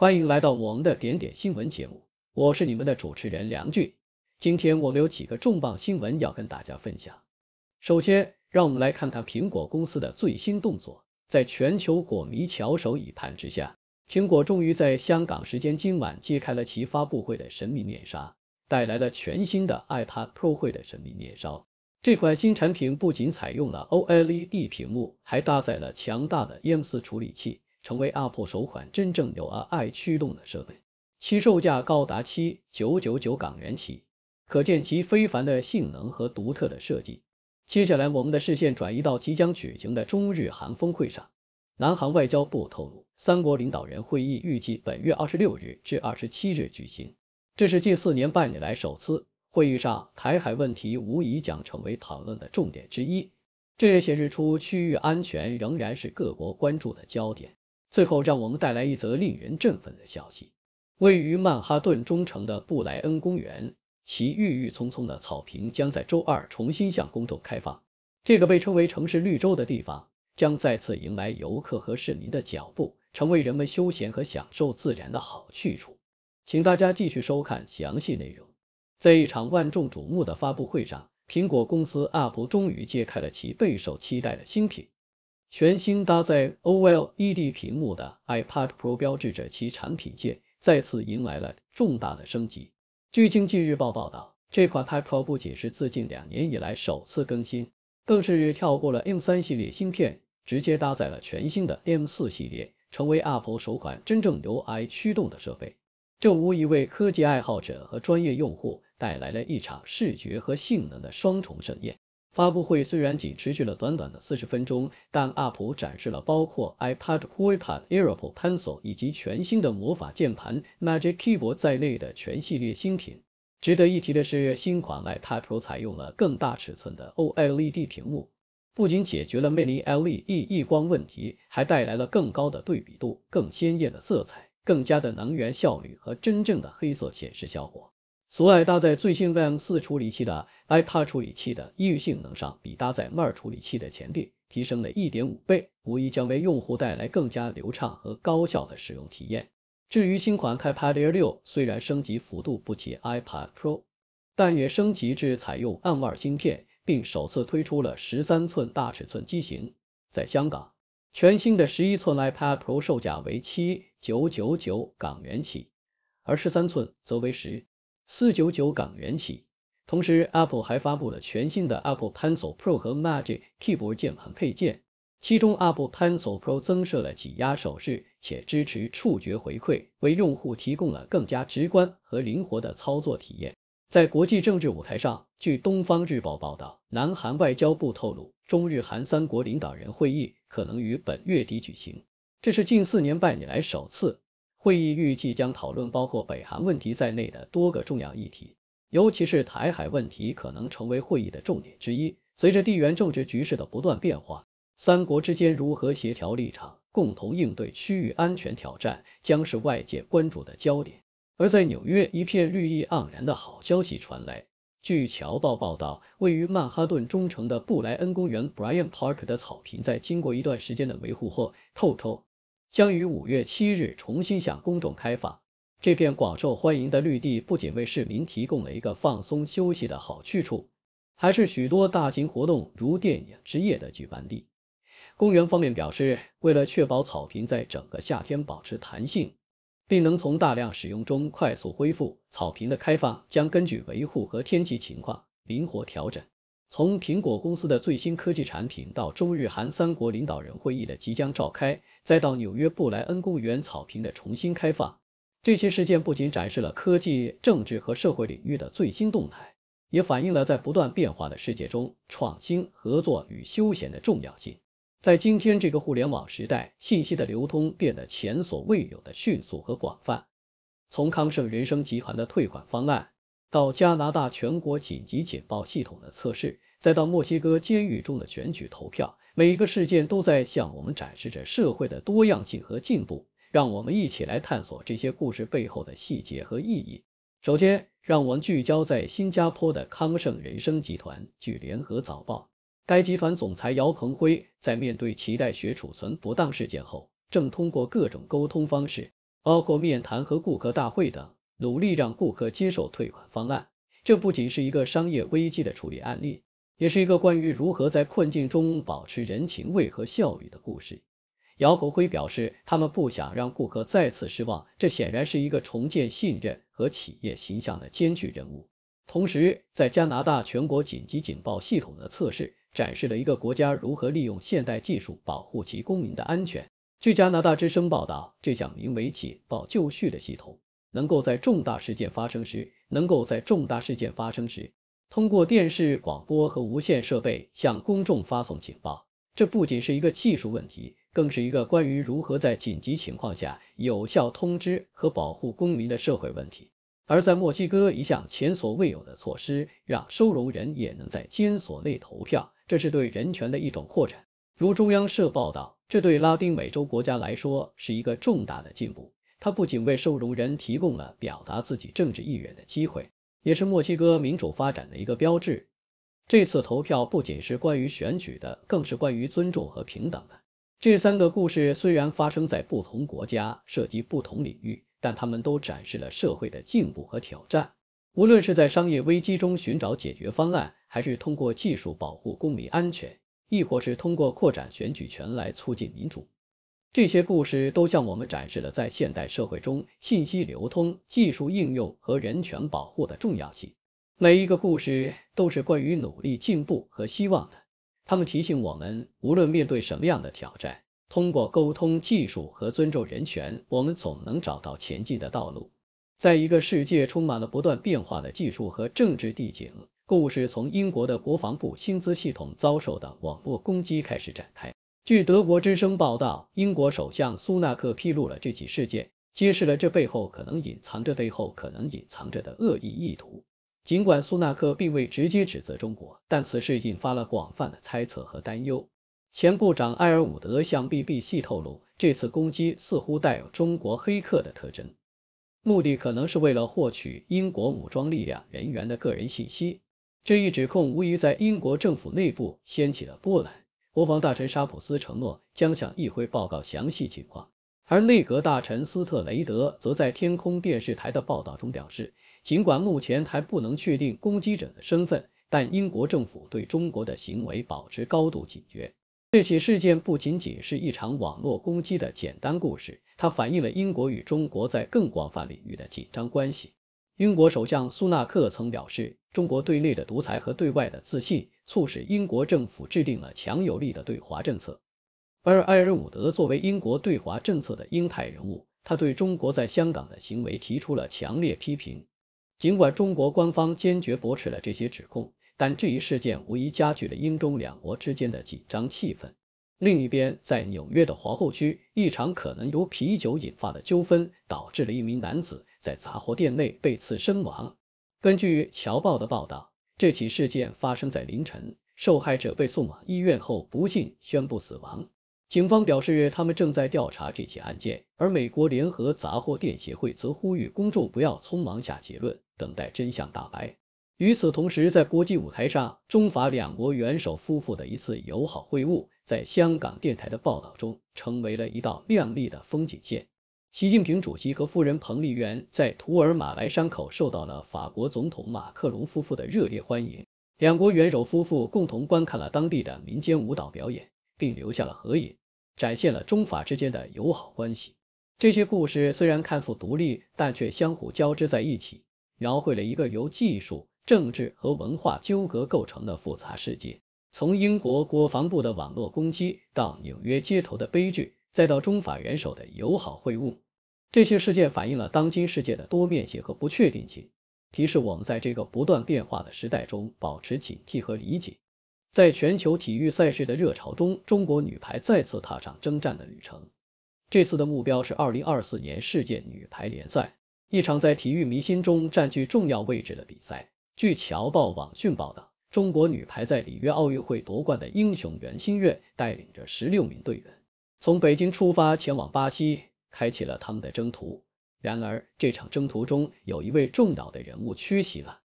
欢迎来到我们的点点新闻节目，我是你们的主持人梁俊。今天我们有几个重磅新闻要跟大家分享。首先，让我们来看看苹果公司的最新动作。在全球果迷翘首以盼之下，苹果终于在香港时间今晚揭开了其发布会的神秘面纱，带来了全新的 iPad Pro。会的神秘面纱，这款新产品不仅采用了 OLED 屏幕，还搭载了强大的 M 四处理器。成为 Apple 首款真正有 AI 驱动的设备，其售价高达七九九九港元起，可见其非凡的性能和独特的设计。接下来，我们的视线转移到即将举行的中日韩峰会上，南韩外交部透露，三国领导人会议预计本月二十六日至二十七日举行，这是近四年半以来首次。会议上，台海问题无疑将成为讨论的重点之一，这也显示出区域安全仍然是各国关注的焦点。最后，让我们带来一则令人振奋的消息：位于曼哈顿中城的布莱恩公园，其郁郁葱葱的草坪将在周二重新向公众开放。这个被称为城市绿洲的地方将再次迎来游客和市民的脚步，成为人们休闲和享受自然的好去处。请大家继续收看详细内容。在一场万众瞩目的发布会上，苹果公司 u p 终于揭开了其备受期待的新品。全新搭载 OLED 屏幕的 iPad Pro 标志着其产品线再次迎来了重大的升级。据经济日报报道，这款 iPad Pro 不仅是自近两年以来首次更新，更是跳过了 M3 系列芯片，直接搭载了全新的 M4 系列，成为 Apple 首款真正由 i 驱动的设备。这无疑为科技爱好者和专业用户带来了一场视觉和性能的双重盛宴。发布会虽然仅持续了短短的四十分钟，但 u p 展示了包括 iPad、iPad Air、a p o l e Pencil 以及全新的魔法键盘 Magic Keyboard 在内的全系列新品。值得一提的是，新款 iPad Pro 采用了更大尺寸的 OLED 屏幕，不仅解决了魅力 LED 溢光问题，还带来了更高的对比度、更鲜艳的色彩、更加的能源效率和真正的黑色显示效果。此外，搭载最新 M4 处理器的 iPad 处理器的异域性能上比搭载 M2 处理器的前代提升了一点五倍，无疑将为用户带来更加流畅和高效的使用体验。至于新款 iPad Air 六，虽然升级幅度不及 iPad Pro，但也升级至采用 M2 芯片，并首次推出了十三寸大尺寸机型。在香港，全新的十一寸 iPad Pro 售价为七九九九港元起，而十三寸则为十。四九九港元起。同时，Apple 还发布了全新的 Apple Pencil Pro 和 Magic Keyboard 键盘配件，其中 Apple Pencil Pro 增设了挤压手势，且支持触觉回馈，为用户提供了更加直观和灵活的操作体验。在国际政治舞台上，据《东方日报》报道，南韩外交部透露，中日韩三国领导人会议可能于本月底举行，这是近四年半以来首次。会议预计将讨论包括北韩问题在内的多个重要议题，尤其是台海问题可能成为会议的重点之一。随着地缘政治局势的不断变化，三国之间如何协调立场、共同应对区域安全挑战，将是外界关注的焦点。而在纽约，一片绿意盎然的好消息传来。据《侨报》报道，位于曼哈顿中城的布莱恩公园 （Brian Park） 的草坪在经过一段时间的维护后，透透。将于五月七日重新向公众开放。这片广受欢迎的绿地不仅为市民提供了一个放松休息的好去处，还是许多大型活动，如电影之夜的举办地。公园方面表示，为了确保草坪在整个夏天保持弹性，并能从大量使用中快速恢复，草坪的开放将根据维护和天气情况灵活调整。从苹果公司的最新科技产品，到中日韩三国领导人会议的即将召开，再到纽约布莱恩公园草坪的重新开放，这些事件不仅展示了科技、政治和社会领域的最新动态，也反映了在不断变化的世界中，创新、合作与休闲的重要性。在今天这个互联网时代，信息的流通变得前所未有的迅速和广泛。从康盛人生集团的退款方案。到加拿大全国紧急警报系统的测试，再到墨西哥监狱中的选举投票，每一个事件都在向我们展示着社会的多样性和进步。让我们一起来探索这些故事背后的细节和意义。首先，让我们聚焦在新加坡的康盛人生集团。据联合早报，该集团总裁姚鹏辉在面对脐带血储存不当事件后，正通过各种沟通方式，包括面谈和顾客大会等。努力让顾客接受退款方案，这不仅是一个商业危机的处理案例，也是一个关于如何在困境中保持人情味和效率的故事。姚国辉表示，他们不想让顾客再次失望，这显然是一个重建信任和企业形象的艰巨任务。同时，在加拿大全国紧急警报系统的测试展示了一个国家如何利用现代技术保护其公民的安全。据加拿大之声报道，这项名为“警报就绪”的系统。能够在重大事件发生时，能够在重大事件发生时，通过电视广播和无线设备向公众发送警报。这不仅是一个技术问题，更是一个关于如何在紧急情况下有效通知和保护公民的社会问题。而在墨西哥，一项前所未有的措施让收容人也能在监所内投票，这是对人权的一种扩展。如中央社报道，这对拉丁美洲国家来说是一个重大的进步。它不仅为受容人提供了表达自己政治意愿的机会，也是墨西哥民主发展的一个标志。这次投票不仅是关于选举的，更是关于尊重和平等的。这三个故事虽然发生在不同国家，涉及不同领域，但他们都展示了社会的进步和挑战。无论是在商业危机中寻找解决方案，还是通过技术保护公民安全，亦或是通过扩展选举权来促进民主。这些故事都向我们展示了在现代社会中信息流通、技术应用和人权保护的重要性。每一个故事都是关于努力进步和希望的。他们提醒我们，无论面对什么样的挑战，通过沟通技术和尊重人权，我们总能找到前进的道路。在一个世界充满了不断变化的技术和政治地景，故事从英国的国防部薪资系统遭受的网络攻击开始展开。据德国之声报道，英国首相苏纳克披露了这起事件，揭示了这背后可能隐藏着背后可能隐藏着的恶意意图。尽管苏纳克并未直接指责中国，但此事引发了广泛的猜测和担忧。前部长埃尔伍德向 BBC 透露，这次攻击似乎带有中国黑客的特征，目的可能是为了获取英国武装力量人员的个人信息。这一指控无疑在英国政府内部掀起了波澜。国防大臣沙普斯承诺将向议会报告详细情况，而内阁大臣斯特雷德则在天空电视台的报道中表示，尽管目前还不能确定攻击者的身份，但英国政府对中国的行为保持高度警觉。这起事件不仅仅是一场网络攻击的简单故事，它反映了英国与中国在更广泛领域的紧张关系。英国首相苏纳克曾表示。中国对内的独裁和对外的自信，促使英国政府制定了强有力的对华政策。而埃尔伍德作为英国对华政策的英派人物，他对中国在香港的行为提出了强烈批评。尽管中国官方坚决驳斥了这些指控，但这一事件无疑加剧了英中两国之间的紧张气氛。另一边，在纽约的皇后区，一场可能由啤酒引发的纠纷，导致了一名男子在杂货店内被刺身亡。根据《侨报》的报道，这起事件发生在凌晨，受害者被送往医院后不幸宣布死亡。警方表示，他们正在调查这起案件，而美国联合杂货店协会则呼吁公众不要匆忙下结论，等待真相大白。与此同时，在国际舞台上，中法两国元首夫妇的一次友好会晤，在香港电台的报道中成为了一道亮丽的风景线。习近平主席和夫人彭丽媛在图尔马来山口受到了法国总统马克龙夫妇的热烈欢迎。两国元首夫妇共同观看了当地的民间舞蹈表演，并留下了合影，展现了中法之间的友好关系。这些故事虽然看似独立，但却相互交织在一起，描绘了一个由技术、政治和文化纠葛构成的复杂世界。从英国国防部的网络攻击到纽约街头的悲剧。再到中法元首的友好会晤，这些事件反映了当今世界的多面性和不确定性，提示我们在这个不断变化的时代中保持警惕和理解。在全球体育赛事的热潮中，中国女排再次踏上征战的旅程。这次的目标是2024年世界女排联赛，一场在体育迷心中占据重要位置的比赛。据《侨报网讯》报道，中国女排在里约奥运会夺冠的英雄袁心玥带领着16名队员。从北京出发前往巴西，开启了他们的征途。然而，这场征途中有一位重要的人物缺席了。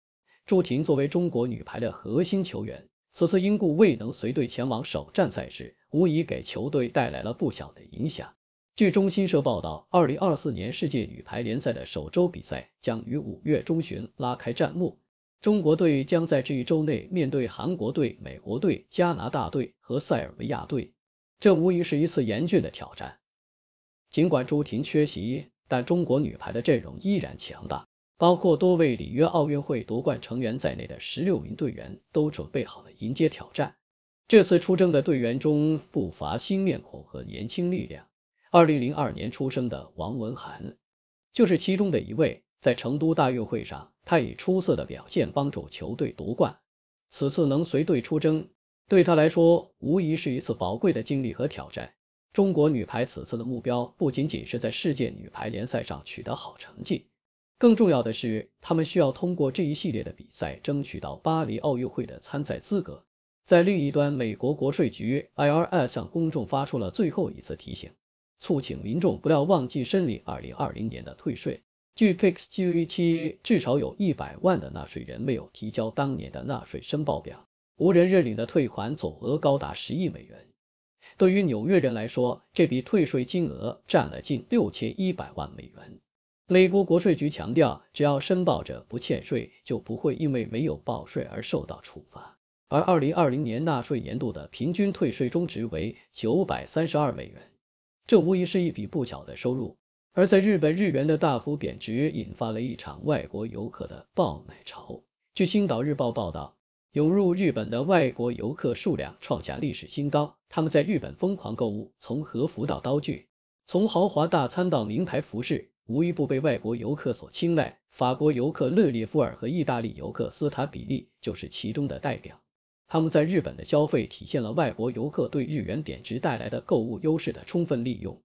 朱婷作为中国女排的核心球员，此次因故未能随队前往首站赛事，无疑给球队带来了不小的影响。据中新社报道，2024年世界女排联赛的首周比赛将于五月中旬拉开战幕。中国队将在这一周内面对韩国队、美国队、加拿大队和塞尔维亚队。这无疑是一次严峻的挑战。尽管朱婷缺席，但中国女排的阵容依然强大，包括多位里约奥运会夺冠成员在内的十六名队员都准备好了迎接挑战。这次出征的队员中不乏新面孔和年轻力量。二零零二年出生的王文涵就是其中的一位，在成都大运会上，他以出色的表现帮助球队夺冠。此次能随队出征。对她来说，无疑是一次宝贵的经历和挑战。中国女排此次的目标不仅仅是在世界女排联赛上取得好成绩，更重要的是，他们需要通过这一系列的比赛争取到巴黎奥运会的参赛资格。在另一端，美国国税局 IRS 向公众发出了最后一次提醒，促请民众不要忘记申领2020年的退税。据 p i x i 预期，至少有一百万的纳税人没有提交当年的纳税申报表。无人认领的退款总额高达十亿美元。对于纽约人来说，这笔退税金额占了近六千一百万美元。美国国税局强调，只要申报者不欠税，就不会因为没有报税而受到处罚。而二零二零年纳税年度的平均退税中值为九百三十二美元，这无疑是一笔不小的收入。而在日本日元的大幅贬值引发了一场外国游客的爆买潮。据《星岛日报》报道。涌入日本的外国游客数量创下历史新高，他们在日本疯狂购物，从和服到刀具，从豪华大餐到名牌服饰，无一不被外国游客所青睐。法国游客勒列夫尔和意大利游客斯塔比利就是其中的代表。他们在日本的消费体现了外国游客对日元贬值带来的购物优势的充分利用。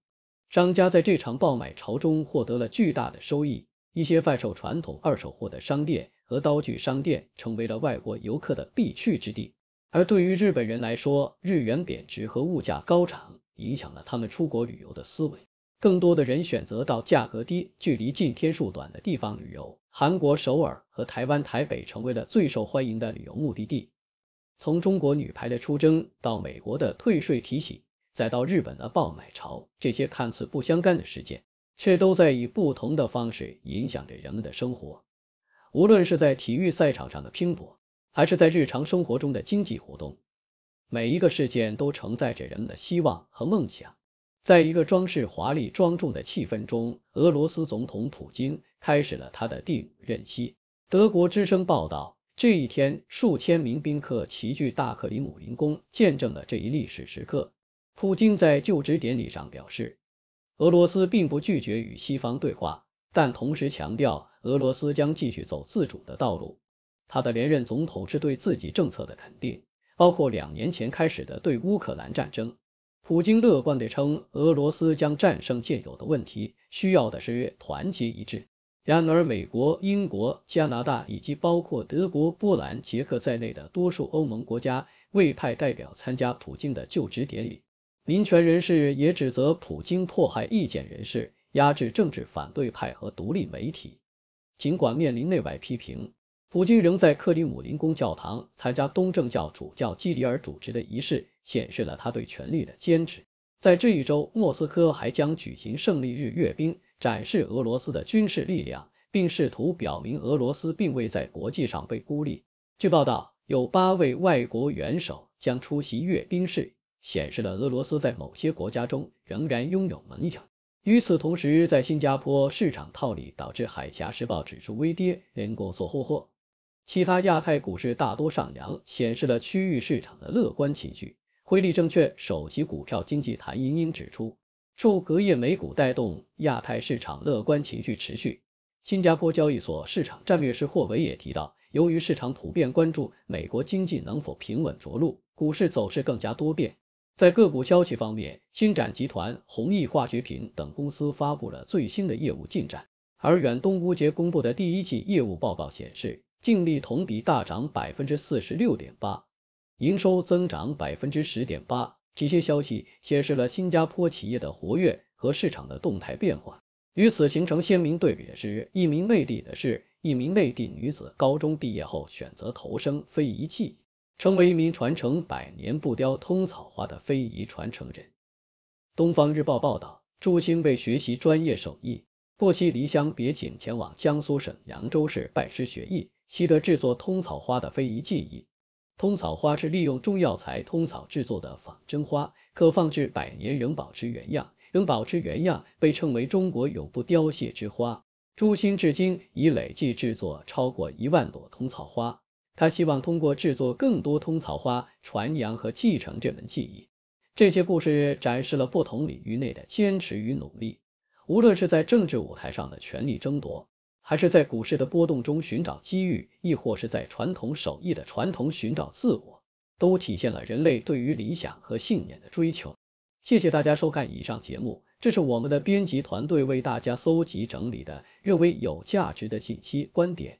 商家在这场爆买潮中获得了巨大的收益，一些贩售传统二手货的商店。和刀具商店成为了外国游客的必去之地，而对于日本人来说，日元贬值和物价高涨影响了他们出国旅游的思维，更多的人选择到价格低、距离近、天数短的地方旅游。韩国首尔和台湾台北成为了最受欢迎的旅游目的地。从中国女排的出征到美国的退税提醒，再到日本的爆买潮，这些看似不相干的事件，却都在以不同的方式影响着人们的生活。无论是在体育赛场上的拼搏，还是在日常生活中的经济活动，每一个事件都承载着人们的希望和梦想。在一个装饰华丽、庄重的气氛中，俄罗斯总统普京开始了他的第五任期。德国之声报道，这一天，数千名宾客齐聚大克里姆林宫，见证了这一历史时刻。普京在就职典礼上表示，俄罗斯并不拒绝与西方对话，但同时强调。俄罗斯将继续走自主的道路，他的连任总统是对自己政策的肯定，包括两年前开始的对乌克兰战争。普京乐观地称，俄罗斯将战胜现有的问题，需要的是团结一致。然而，美国、英国、加拿大以及包括德国、波兰、捷克在内的多数欧盟国家未派代表参加普京的就职典礼。民权人士也指责普京迫害意见人士，压制政治反对派和独立媒体。尽管面临内外批评，普京仍在克里姆林宫教堂参加东正教主教基里尔主持的仪式，显示了他对权力的坚持。在这一周，莫斯科还将举行胜利日阅兵，展示俄罗斯的军事力量，并试图表明俄罗斯并未在国际上被孤立。据报道，有八位外国元首将出席阅兵式，显示了俄罗斯在某些国家中仍然拥有盟友。与此同时，在新加坡市场套利导致海峡时报指数微跌，联国所获获，其他亚太股市大多上扬，显示了区域市场的乐观情绪。汇利证券首席股票经济谭英英指出，受隔夜美股带动，亚太市场乐观情绪持续。新加坡交易所市场战略师霍维也提到，由于市场普遍关注美国经济能否平稳着陆，股市走势更加多变。在个股消息方面，新展集团、弘毅化学品等公司发布了最新的业务进展。而远东乌杰公布的第一季业务报告显示，净利同比大涨百分之四十六点八，营收增长百分之十点八。这些消息显示了新加坡企业的活跃和市场的动态变化。与此形成鲜明对比的是，一名内地的是一名内地女子，高中毕业后选择投身非遗器。成为一名传承百年不雕通草花的非遗传承人。东方日报报道，朱兴为学习专业手艺，不惜离乡别井，前往江苏省扬州市拜师学艺，习得制作通草花的非遗技艺。通草花是利用中药材通草制作的仿真花，可放置百年仍保持原样，仍保持原样，被称为中国永不凋谢之花。朱兴至今已累计制作超过一万朵通草花。他希望通过制作更多通草花，传扬和继承这门技艺。这些故事展示了不同领域内的坚持与努力，无论是在政治舞台上的权力争夺，还是在股市的波动中寻找机遇，亦或是在传统手艺的传统寻找自我，都体现了人类对于理想和信念的追求。谢谢大家收看以上节目，这是我们的编辑团队为大家搜集整理的，认为有价值的信息观点。